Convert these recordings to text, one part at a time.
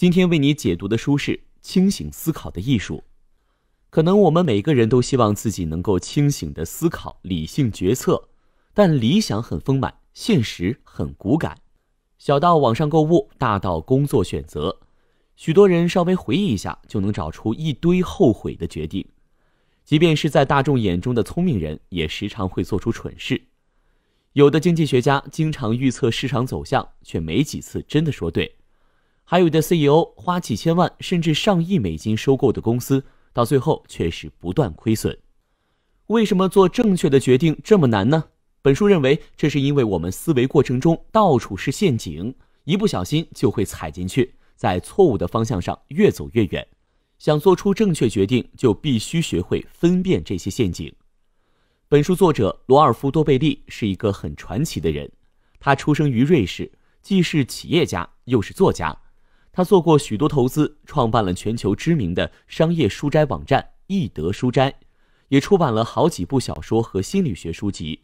今天为你解读的书是《清醒思考的艺术》。可能我们每个人都希望自己能够清醒的思考、理性决策，但理想很丰满，现实很骨感。小到网上购物，大到工作选择，许多人稍微回忆一下就能找出一堆后悔的决定。即便是在大众眼中的聪明人，也时常会做出蠢事。有的经济学家经常预测市场走向，却没几次真的说对。还有的 CEO 花几千万甚至上亿美金收购的公司，到最后却是不断亏损。为什么做正确的决定这么难呢？本书认为，这是因为我们思维过程中到处是陷阱，一不小心就会踩进去，在错误的方向上越走越远。想做出正确决定，就必须学会分辨这些陷阱。本书作者罗尔夫多贝利是一个很传奇的人，他出生于瑞士，既是企业家又是作家。他做过许多投资，创办了全球知名的商业书斋网站易德书斋，也出版了好几部小说和心理学书籍。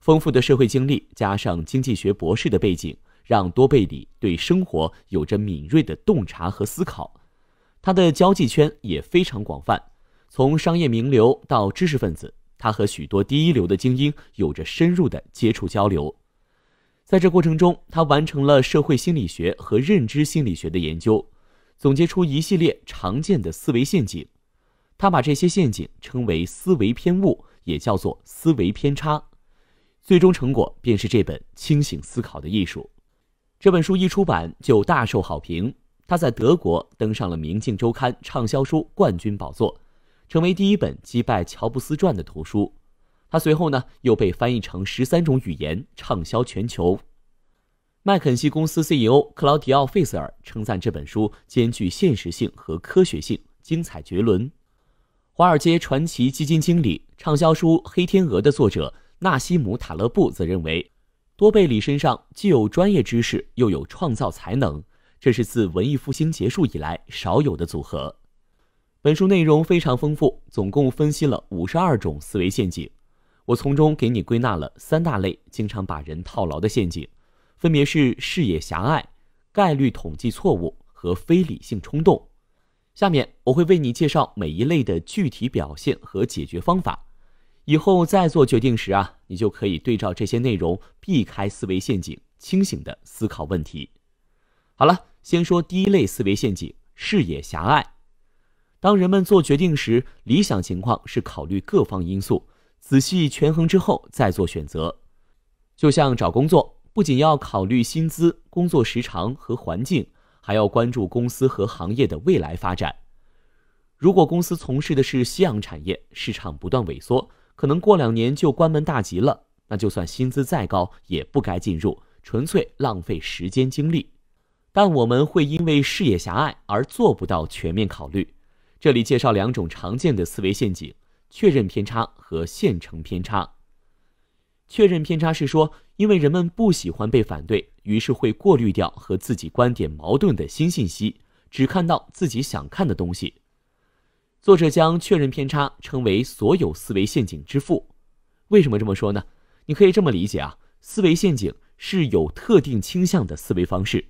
丰富的社会经历加上经济学博士的背景，让多贝里对生活有着敏锐的洞察和思考。他的交际圈也非常广泛，从商业名流到知识分子，他和许多第一流的精英有着深入的接触交流。在这过程中，他完成了社会心理学和认知心理学的研究，总结出一系列常见的思维陷阱。他把这些陷阱称为思维偏误，也叫做思维偏差。最终成果便是这本《清醒思考的艺术》。这本书一出版就大受好评，他在德国登上了《明镜周刊》畅销书冠军宝座，成为第一本击败《乔布斯传》的图书。他随后呢又被翻译成十三种语言，畅销全球。麦肯锡公司 CEO 克劳迪奥费瑟尔称赞这本书兼具现实性和科学性，精彩绝伦。华尔街传奇基金经理、畅销书《黑天鹅》的作者纳西姆塔勒布则认为，多贝里身上既有专业知识，又有创造才能，这是自文艺复兴结束以来少有的组合。本书内容非常丰富，总共分析了五十二种思维陷阱。我从中给你归纳了三大类经常把人套牢的陷阱，分别是视野狭隘、概率统计错误和非理性冲动。下面我会为你介绍每一类的具体表现和解决方法。以后再做决定时啊，你就可以对照这些内容，避开思维陷阱，清醒地思考问题。好了，先说第一类思维陷阱：视野狭隘。当人们做决定时，理想情况是考虑各方因素。仔细权衡之后再做选择，就像找工作，不仅要考虑薪资、工作时长和环境，还要关注公司和行业的未来发展。如果公司从事的是夕阳产业，市场不断萎缩，可能过两年就关门大吉了，那就算薪资再高也不该进入，纯粹浪费时间精力。但我们会因为视野狭隘而做不到全面考虑，这里介绍两种常见的思维陷阱。确认偏差和现成偏差。确认偏差是说，因为人们不喜欢被反对，于是会过滤掉和自己观点矛盾的新信息，只看到自己想看的东西。作者将确认偏差称为所有思维陷阱之父。为什么这么说呢？你可以这么理解啊，思维陷阱是有特定倾向的思维方式。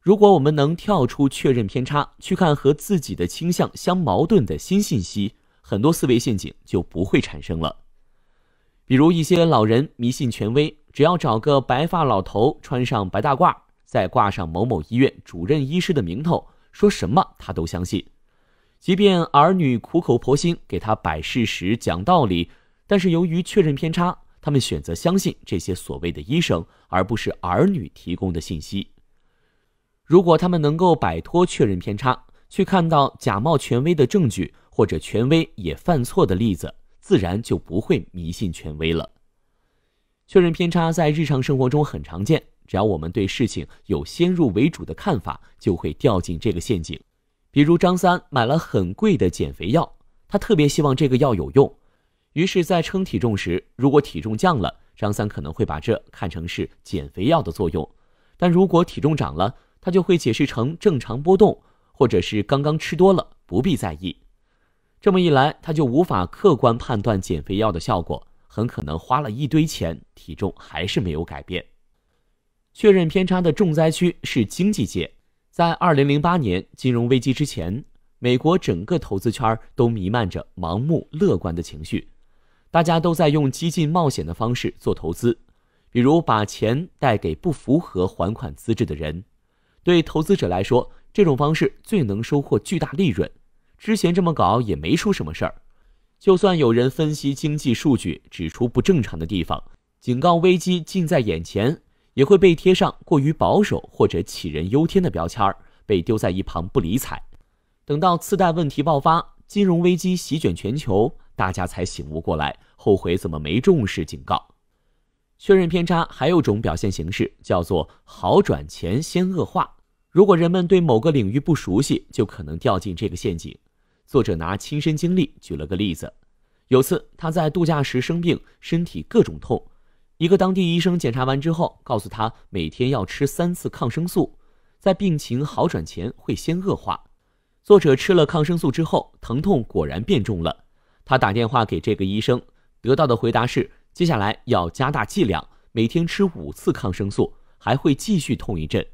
如果我们能跳出确认偏差，去看和自己的倾向相矛盾的新信息。很多思维陷阱就不会产生了，比如一些老人迷信权威，只要找个白发老头穿上白大褂，再挂上某某医院主任医师的名头，说什么他都相信。即便儿女苦口婆心给他摆事实讲道理，但是由于确认偏差，他们选择相信这些所谓的医生，而不是儿女提供的信息。如果他们能够摆脱确认偏差，去看到假冒权威的证据。或者权威也犯错的例子，自然就不会迷信权威了。确认偏差在日常生活中很常见，只要我们对事情有先入为主的看法，就会掉进这个陷阱。比如张三买了很贵的减肥药，他特别希望这个药有用，于是，在称体重时，如果体重降了，张三可能会把这看成是减肥药的作用；但如果体重涨了，他就会解释成正常波动，或者是刚刚吃多了，不必在意。这么一来，他就无法客观判断减肥药的效果，很可能花了一堆钱，体重还是没有改变。确认偏差的重灾区是经济界。在二零零八年金融危机之前，美国整个投资圈都弥漫着盲目乐观的情绪，大家都在用激进冒险的方式做投资，比如把钱贷给不符合还款资质的人。对投资者来说，这种方式最能收获巨大利润。之前这么搞也没出什么事儿，就算有人分析经济数据指出不正常的地方，警告危机近在眼前，也会被贴上过于保守或者杞人忧天的标签儿，被丢在一旁不理睬。等到次贷问题爆发，金融危机席卷全球，大家才醒悟过来，后悔怎么没重视警告。确认偏差还有种表现形式叫做好转前先恶化，如果人们对某个领域不熟悉，就可能掉进这个陷阱。作者拿亲身经历举了个例子，有次他在度假时生病，身体各种痛，一个当地医生检查完之后，告诉他每天要吃三次抗生素，在病情好转前会先恶化。作者吃了抗生素之后，疼痛果然变重了。他打电话给这个医生，得到的回答是接下来要加大剂量，每天吃五次抗生素，还会继续痛一阵。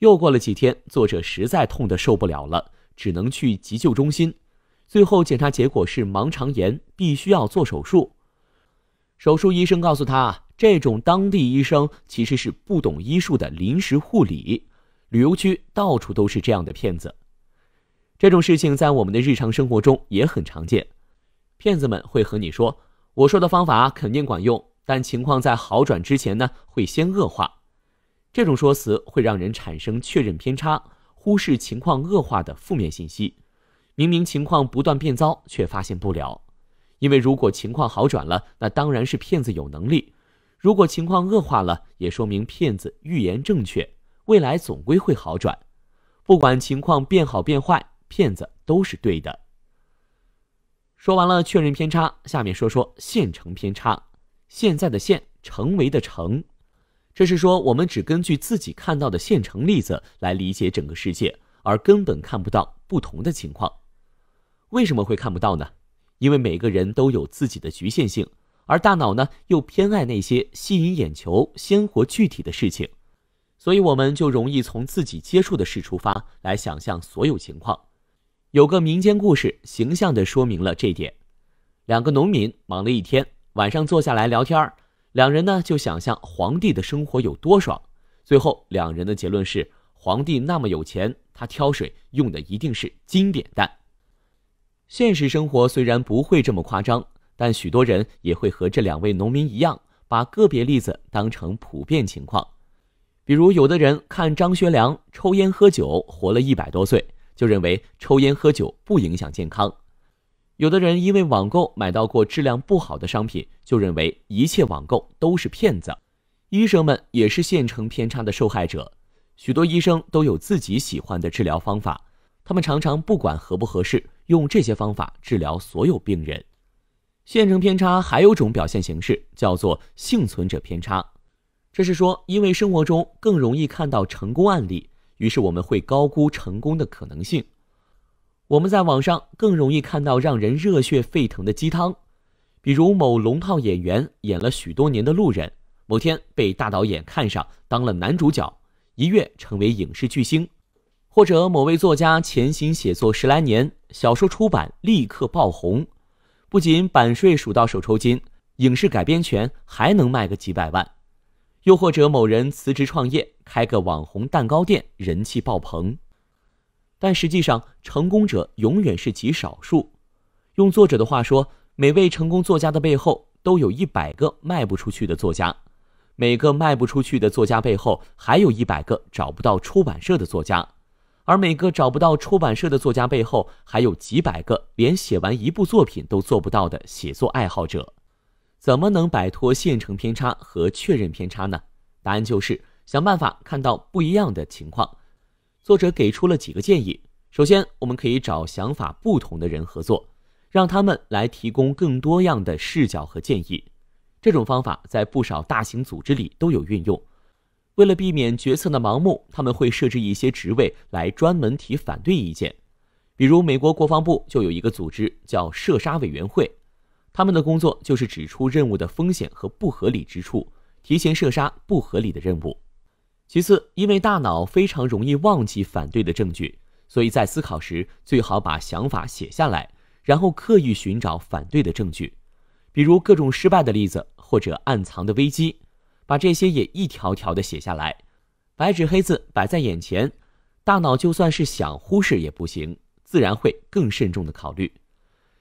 又过了几天，作者实在痛得受不了了。只能去急救中心，最后检查结果是盲肠炎，必须要做手术。手术医生告诉他，这种当地医生其实是不懂医术的临时护理。旅游区到处都是这样的骗子。这种事情在我们的日常生活中也很常见。骗子们会和你说：“我说的方法肯定管用，但情况在好转之前呢，会先恶化。”这种说辞会让人产生确认偏差。忽视情况恶化的负面信息，明明情况不断变糟，却发现不了，因为如果情况好转了，那当然是骗子有能力；如果情况恶化了，也说明骗子预言正确，未来总归会好转。不管情况变好变坏，骗子都是对的。说完了确认偏差，下面说说现成偏差。现在的现，成为的成。这是说，我们只根据自己看到的现成例子来理解整个世界，而根本看不到不同的情况。为什么会看不到呢？因为每个人都有自己的局限性，而大脑呢又偏爱那些吸引眼球、鲜活具体的事情，所以我们就容易从自己接触的事出发来想象所有情况。有个民间故事形象地说明了这一点：两个农民忙了一天，晚上坐下来聊天儿。两人呢就想象皇帝的生活有多爽，最后两人的结论是：皇帝那么有钱，他挑水用的一定是金扁担。现实生活虽然不会这么夸张，但许多人也会和这两位农民一样，把个别例子当成普遍情况。比如，有的人看张学良抽烟喝酒活了一百多岁，就认为抽烟喝酒不影响健康。有的人因为网购买到过质量不好的商品，就认为一切网购都是骗子。医生们也是现成偏差的受害者。许多医生都有自己喜欢的治疗方法，他们常常不管合不合适，用这些方法治疗所有病人。现成偏差还有种表现形式，叫做幸存者偏差。这是说，因为生活中更容易看到成功案例，于是我们会高估成功的可能性。我们在网上更容易看到让人热血沸腾的鸡汤，比如某龙套演员演了许多年的路人，某天被大导演看上当了男主角，一跃成为影视巨星；或者某位作家潜心写作十来年，小说出版立刻爆红，不仅版税数到手抽筋，影视改编权还能卖个几百万；又或者某人辞职创业，开个网红蛋糕店，人气爆棚。但实际上，成功者永远是极少数。用作者的话说，每位成功作家的背后都有一百个卖不出去的作家，每个卖不出去的作家背后还有一百个找不到出版社的作家，而每个找不到出版社的作家背后还有几百个连写完一部作品都做不到的写作爱好者。怎么能摆脱现成偏差和确认偏差呢？答案就是想办法看到不一样的情况。作者给出了几个建议。首先，我们可以找想法不同的人合作，让他们来提供更多样的视角和建议。这种方法在不少大型组织里都有运用。为了避免决策的盲目，他们会设置一些职位来专门提反对意见。比如，美国国防部就有一个组织叫“射杀委员会”，他们的工作就是指出任务的风险和不合理之处，提前射杀不合理的任务。其次，因为大脑非常容易忘记反对的证据，所以在思考时最好把想法写下来，然后刻意寻找反对的证据，比如各种失败的例子或者暗藏的危机，把这些也一条条的写下来，白纸黑字摆在眼前，大脑就算是想忽视也不行，自然会更慎重的考虑。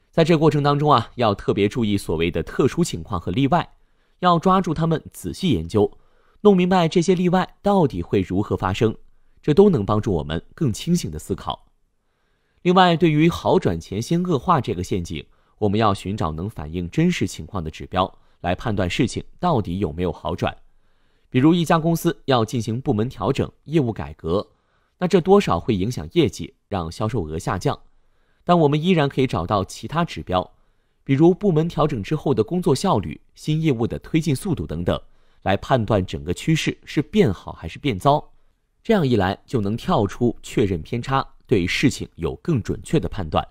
在这过程当中啊，要特别注意所谓的特殊情况和例外，要抓住他们仔细研究。弄明白这些例外到底会如何发生，这都能帮助我们更清醒的思考。另外，对于好转前先恶化这个陷阱，我们要寻找能反映真实情况的指标来判断事情到底有没有好转。比如，一家公司要进行部门调整、业务改革，那这多少会影响业绩，让销售额下降。但我们依然可以找到其他指标，比如部门调整之后的工作效率、新业务的推进速度等等。来判断整个趋势是变好还是变糟，这样一来就能跳出确认偏差，对事情有更准确的判断。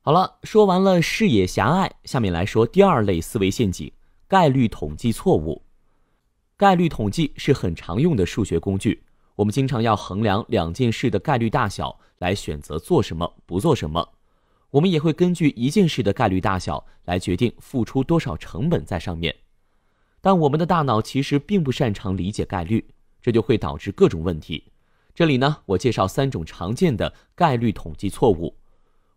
好了，说完了视野狭隘，下面来说第二类思维陷阱——概率统计错误。概率统计是很常用的数学工具，我们经常要衡量两件事的概率大小，来选择做什么不做什么。我们也会根据一件事的概率大小，来决定付出多少成本在上面。但我们的大脑其实并不擅长理解概率，这就会导致各种问题。这里呢，我介绍三种常见的概率统计错误：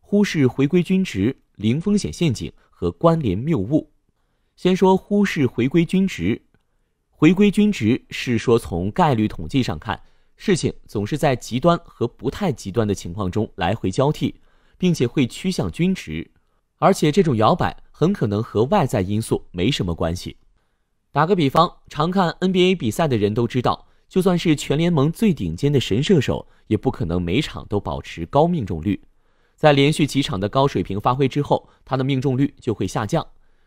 忽视回归均值、零风险陷阱和关联谬误。先说忽视回归均值。回归均值是说，从概率统计上看，事情总是在极端和不太极端的情况中来回交替，并且会趋向均值，而且这种摇摆很可能和外在因素没什么关系。打个比方，常看 NBA 比赛的人都知道，就算是全联盟最顶尖的神射手，也不可能每场都保持高命中率。在连续几场的高水平发挥之后，他的命中率就会下降，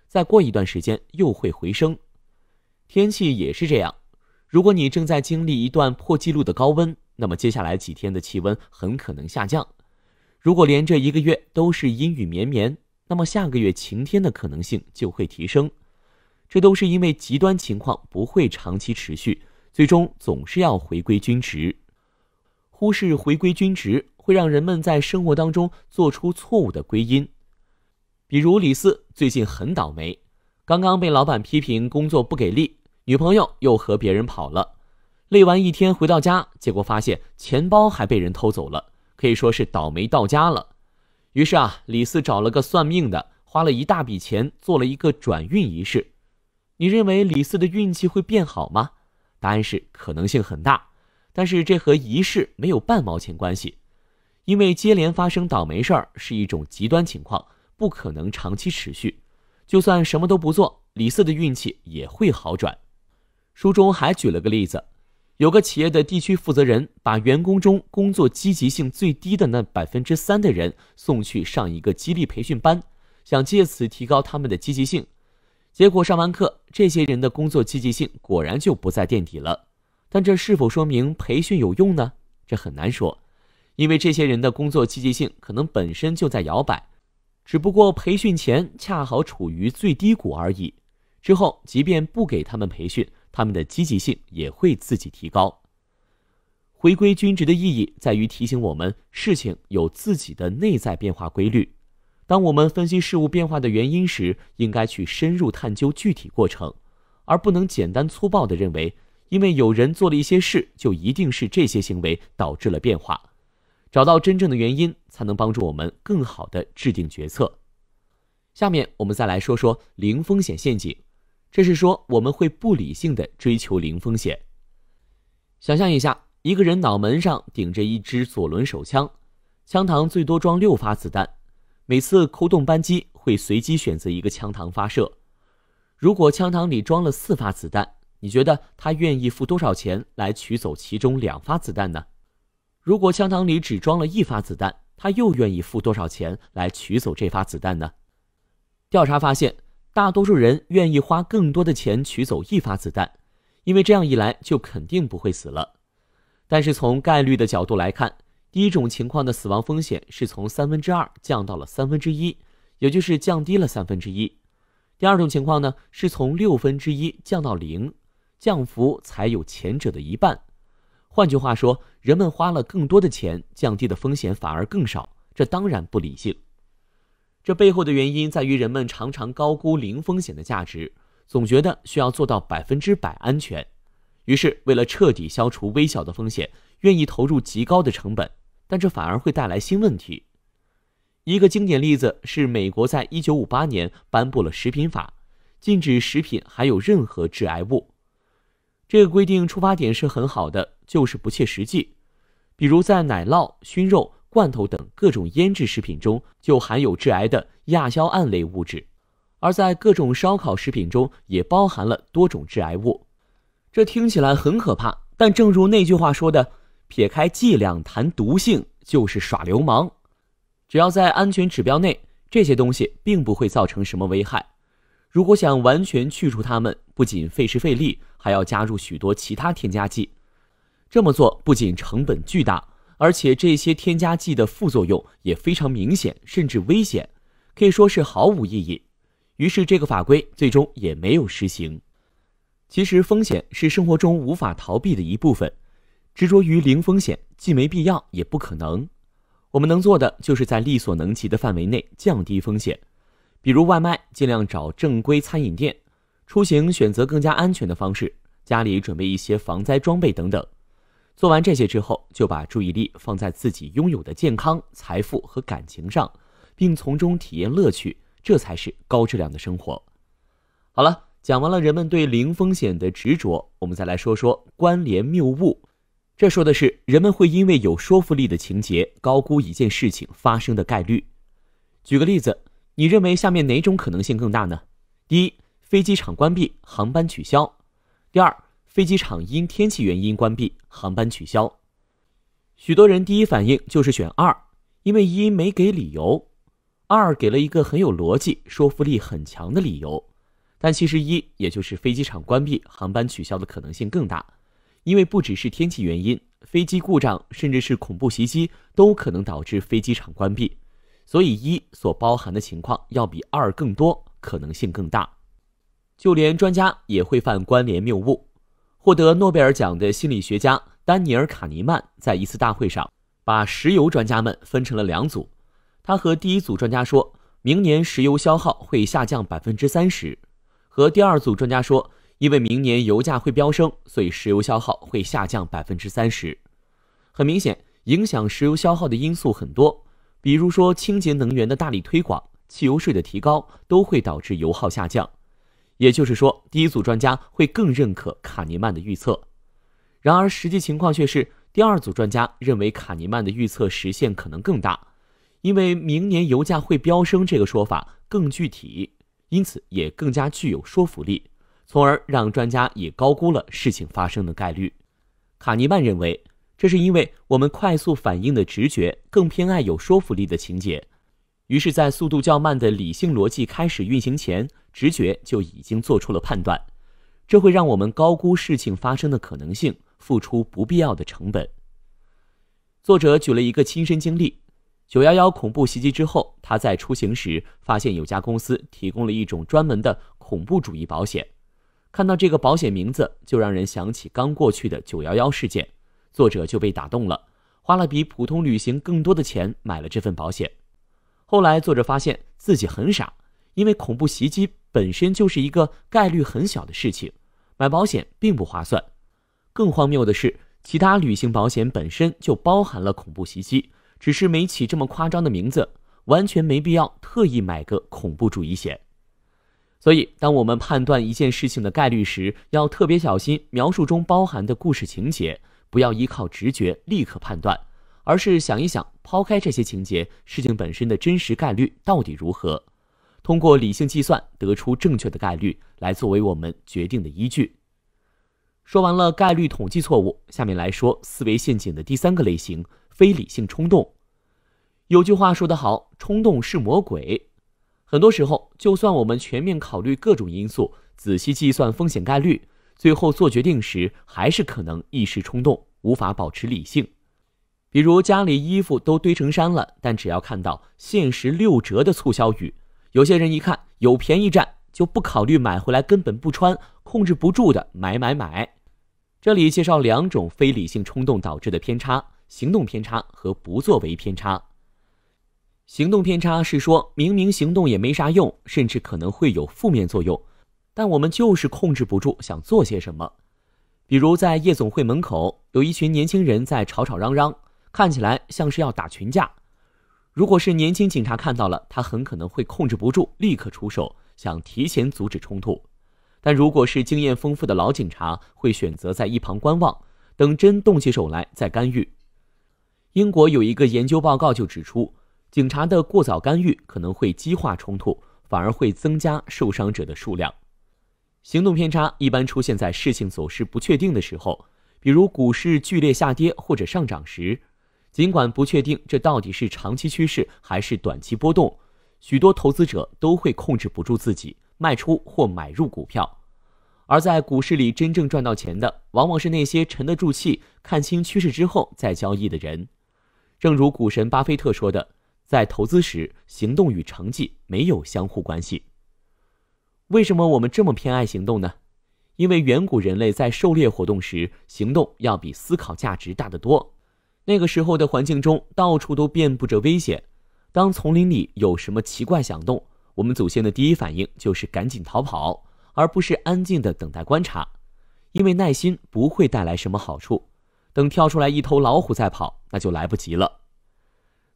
再过一段时间又会回升。天气也是这样，如果你正在经历一段破纪录的高温，那么接下来几天的气温很可能下降。如果连着一个月都是阴雨绵绵，那么下个月晴天的可能性就会提升。这都是因为极端情况不会长期持续，最终总是要回归均值。忽视回归均值会让人们在生活当中做出错误的归因。比如李四最近很倒霉，刚刚被老板批评工作不给力，女朋友又和别人跑了，累完一天回到家，结果发现钱包还被人偷走了，可以说是倒霉到家了。于是啊，李四找了个算命的，花了一大笔钱做了一个转运仪式。你认为李四的运气会变好吗？答案是可能性很大，但是这和仪式没有半毛钱关系，因为接连发生倒霉事儿是一种极端情况，不可能长期持续。就算什么都不做，李四的运气也会好转。书中还举了个例子，有个企业的地区负责人把员工中工作积极性最低的那百分之三的人送去上一个激励培训班，想借此提高他们的积极性。结果上完课，这些人的工作积极性果然就不再垫底了。但这是否说明培训有用呢？这很难说，因为这些人的工作积极性可能本身就在摇摆，只不过培训前恰好处于最低谷而已。之后，即便不给他们培训，他们的积极性也会自己提高。回归均值的意义在于提醒我们，事情有自己的内在变化规律。当我们分析事物变化的原因时，应该去深入探究具体过程，而不能简单粗暴的认为，因为有人做了一些事，就一定是这些行为导致了变化。找到真正的原因，才能帮助我们更好的制定决策。下面我们再来说说零风险陷阱，这是说我们会不理性的追求零风险。想象一下，一个人脑门上顶着一支左轮手枪，枪膛最多装六发子弹。每次扣动扳机，会随机选择一个枪膛发射。如果枪膛里装了四发子弹，你觉得他愿意付多少钱来取走其中两发子弹呢？如果枪膛里只装了一发子弹，他又愿意付多少钱来取走这发子弹呢？调查发现，大多数人愿意花更多的钱取走一发子弹，因为这样一来就肯定不会死了。但是从概率的角度来看，一种情况的死亡风险是从三分之二降到了三分之一，也就是降低了三分之一。第二种情况呢，是从六分之一降到零，降幅才有前者的一半。换句话说，人们花了更多的钱，降低的风险反而更少，这当然不理性。这背后的原因在于人们常常高估零风险的价值，总觉得需要做到百分之百安全，于是为了彻底消除微小的风险，愿意投入极高的成本。但这反而会带来新问题。一个经典例子是，美国在1958年颁布了食品法，禁止食品含有任何致癌物。这个规定出发点是很好的，就是不切实际。比如，在奶酪、熏肉、罐头等各种腌制食品中，就含有致癌的亚硝胺类物质；而在各种烧烤食品中，也包含了多种致癌物。这听起来很可怕，但正如那句话说的。撇开剂量谈毒性就是耍流氓。只要在安全指标内，这些东西并不会造成什么危害。如果想完全去除它们，不仅费时费力，还要加入许多其他添加剂。这么做不仅成本巨大，而且这些添加剂的副作用也非常明显，甚至危险，可以说是毫无意义。于是这个法规最终也没有实行。其实风险是生活中无法逃避的一部分。执着于零风险，既没必要也不可能。我们能做的就是在力所能及的范围内降低风险，比如外卖尽量找正规餐饮店，出行选择更加安全的方式，家里准备一些防灾装备等等。做完这些之后，就把注意力放在自己拥有的健康、财富和感情上，并从中体验乐趣，这才是高质量的生活。好了，讲完了人们对零风险的执着，我们再来说说关联谬误。这说的是人们会因为有说服力的情节高估一件事情发生的概率。举个例子，你认为下面哪种可能性更大呢？第一，飞机场关闭，航班取消；第二，飞机场因天气原因关闭，航班取消。许多人第一反应就是选二，因为一没给理由，二给了一个很有逻辑、说服力很强的理由。但其实一，也就是飞机场关闭、航班取消的可能性更大。因为不只是天气原因，飞机故障，甚至是恐怖袭击都可能导致飞机场关闭，所以一所包含的情况要比二更多，可能性更大。就连专家也会犯关联谬误。获得诺贝尔奖的心理学家丹尼尔·卡尼曼在一次大会上，把石油专家们分成了两组。他和第一组专家说，明年石油消耗会下降百分之三十；和第二组专家说。因为明年油价会飙升，所以石油消耗会下降百分之三十。很明显，影响石油消耗的因素很多，比如说清洁能源的大力推广、汽油税的提高，都会导致油耗下降。也就是说，第一组专家会更认可卡尼曼的预测。然而，实际情况却是第二组专家认为卡尼曼的预测实现可能更大，因为明年油价会飙升这个说法更具体，因此也更加具有说服力。从而让专家也高估了事情发生的概率。卡尼曼认为，这是因为我们快速反应的直觉更偏爱有说服力的情节，于是，在速度较慢的理性逻辑开始运行前，直觉就已经做出了判断。这会让我们高估事情发生的可能性，付出不必要的成本。作者举了一个亲身经历：九幺幺恐怖袭击之后，他在出行时发现有家公司提供了一种专门的恐怖主义保险。看到这个保险名字，就让人想起刚过去的九幺幺事件，作者就被打动了，花了比普通旅行更多的钱买了这份保险。后来作者发现自己很傻，因为恐怖袭击本身就是一个概率很小的事情，买保险并不划算。更荒谬的是，其他旅行保险本身就包含了恐怖袭击，只是没起这么夸张的名字，完全没必要特意买个恐怖主义险。所以，当我们判断一件事情的概率时，要特别小心描述中包含的故事情节，不要依靠直觉立刻判断，而是想一想，抛开这些情节，事情本身的真实概率到底如何？通过理性计算得出正确的概率，来作为我们决定的依据。说完了概率统计错误，下面来说思维陷阱的第三个类型——非理性冲动。有句话说得好：“冲动是魔鬼。”很多时候，就算我们全面考虑各种因素，仔细计算风险概率，最后做决定时，还是可能一时冲动，无法保持理性。比如家里衣服都堆成山了，但只要看到限时六折的促销语，有些人一看有便宜占，就不考虑买回来根本不穿、控制不住的买买买。这里介绍两种非理性冲动导致的偏差：行动偏差和不作为偏差。行动偏差是说明明行动也没啥用，甚至可能会有负面作用，但我们就是控制不住想做些什么。比如在夜总会门口，有一群年轻人在吵吵嚷嚷，看起来像是要打群架。如果是年轻警察看到了，他很可能会控制不住，立刻出手，想提前阻止冲突。但如果是经验丰富的老警察，会选择在一旁观望，等真动起手来再干预。英国有一个研究报告就指出。警察的过早干预可能会激化冲突，反而会增加受伤者的数量。行动偏差一般出现在事情走势不确定的时候，比如股市剧烈下跌或者上涨时。尽管不确定这到底是长期趋势还是短期波动，许多投资者都会控制不住自己卖出或买入股票。而在股市里真正赚到钱的，往往是那些沉得住气、看清趋势之后再交易的人。正如股神巴菲特说的。在投资时，行动与成绩没有相互关系。为什么我们这么偏爱行动呢？因为远古人类在狩猎活动时，行动要比思考价值大得多。那个时候的环境中，到处都遍布着危险。当丛林里有什么奇怪响动，我们祖先的第一反应就是赶紧逃跑，而不是安静的等待观察，因为耐心不会带来什么好处。等跳出来一头老虎再跑，那就来不及了。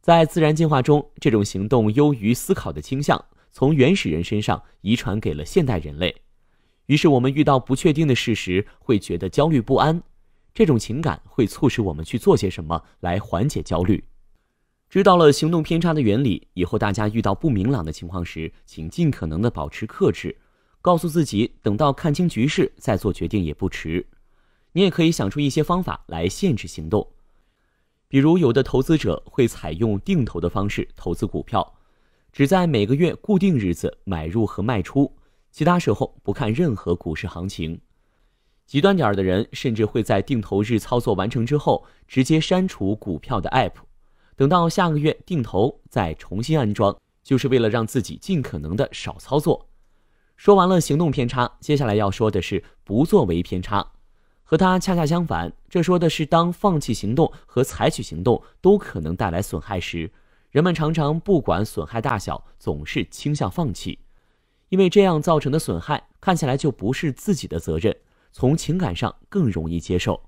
在自然进化中，这种行动优于思考的倾向从原始人身上遗传给了现代人类。于是，我们遇到不确定的事实会觉得焦虑不安，这种情感会促使我们去做些什么来缓解焦虑。知道了行动偏差的原理以后，大家遇到不明朗的情况时，请尽可能的保持克制，告诉自己等到看清局势再做决定也不迟。你也可以想出一些方法来限制行动。比如，有的投资者会采用定投的方式投资股票，只在每个月固定日子买入和卖出，其他时候不看任何股市行情。极端点儿的人，甚至会在定投日操作完成之后，直接删除股票的 App，等到下个月定投再重新安装，就是为了让自己尽可能的少操作。说完了行动偏差，接下来要说的是不作为偏差。和他恰恰相反，这说的是当放弃行动和采取行动都可能带来损害时，人们常常不管损害大小，总是倾向放弃，因为这样造成的损害看起来就不是自己的责任，从情感上更容易接受。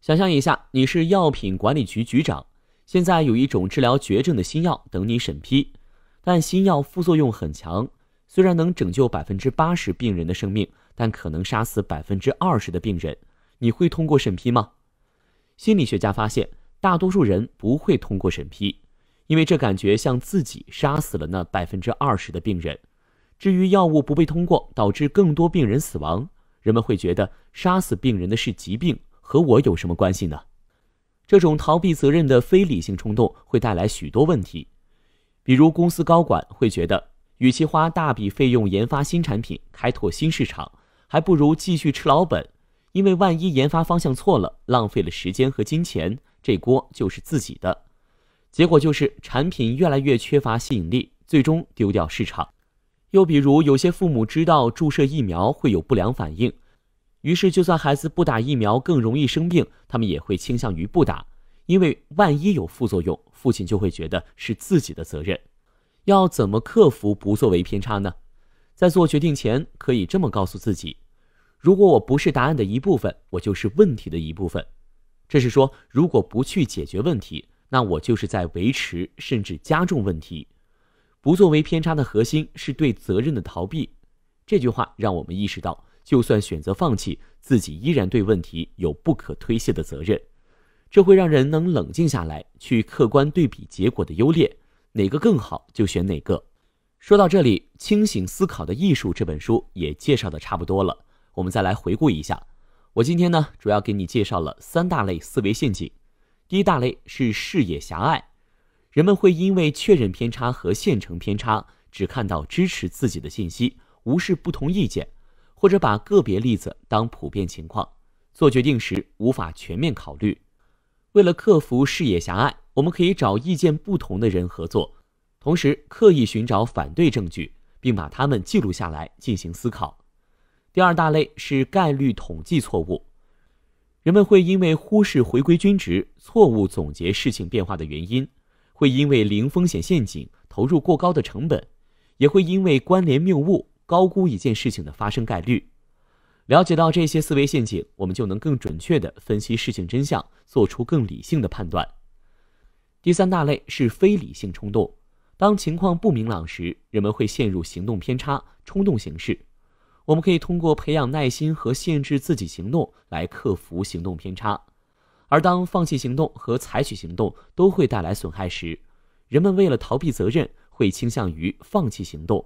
想象一下，你是药品管理局局长，现在有一种治疗绝症的新药等你审批，但新药副作用很强，虽然能拯救百分之八十病人的生命，但可能杀死百分之二十的病人。你会通过审批吗？心理学家发现，大多数人不会通过审批，因为这感觉像自己杀死了那百分之二十的病人。至于药物不被通过导致更多病人死亡，人们会觉得杀死病人的是疾病，和我有什么关系呢？这种逃避责任的非理性冲动会带来许多问题，比如公司高管会觉得，与其花大笔费用研发新产品、开拓新市场，还不如继续吃老本。因为万一研发方向错了，浪费了时间和金钱，这锅就是自己的。结果就是产品越来越缺乏吸引力，最终丢掉市场。又比如，有些父母知道注射疫苗会有不良反应，于是就算孩子不打疫苗更容易生病，他们也会倾向于不打，因为万一有副作用，父亲就会觉得是自己的责任。要怎么克服不作为偏差呢？在做决定前，可以这么告诉自己。如果我不是答案的一部分，我就是问题的一部分。这是说，如果不去解决问题，那我就是在维持甚至加重问题。不作为偏差的核心是对责任的逃避。这句话让我们意识到，就算选择放弃，自己依然对问题有不可推卸的责任。这会让人能冷静下来，去客观对比结果的优劣，哪个更好就选哪个。说到这里，《清醒思考的艺术》这本书也介绍的差不多了。我们再来回顾一下，我今天呢主要给你介绍了三大类思维陷阱。第一大类是视野狭隘，人们会因为确认偏差和现成偏差，只看到支持自己的信息，无视不同意见，或者把个别例子当普遍情况，做决定时无法全面考虑。为了克服视野狭隘，我们可以找意见不同的人合作，同时刻意寻找反对证据，并把他们记录下来进行思考。第二大类是概率统计错误，人们会因为忽视回归均值，错误总结事情变化的原因；会因为零风险陷阱投入过高的成本；也会因为关联谬误高估一件事情的发生概率。了解到这些思维陷阱，我们就能更准确的分析事情真相，做出更理性的判断。第三大类是非理性冲动，当情况不明朗时，人们会陷入行动偏差、冲动行事。我们可以通过培养耐心和限制自己行动来克服行动偏差，而当放弃行动和采取行动都会带来损害时，人们为了逃避责任，会倾向于放弃行动。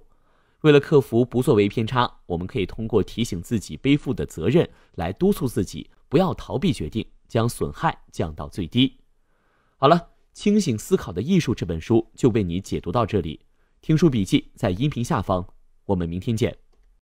为了克服不作为偏差，我们可以通过提醒自己背负的责任来督促自己不要逃避决定，将损害降到最低。好了，《清醒思考的艺术》这本书就为你解读到这里，听书笔记在音频下方，我们明天见。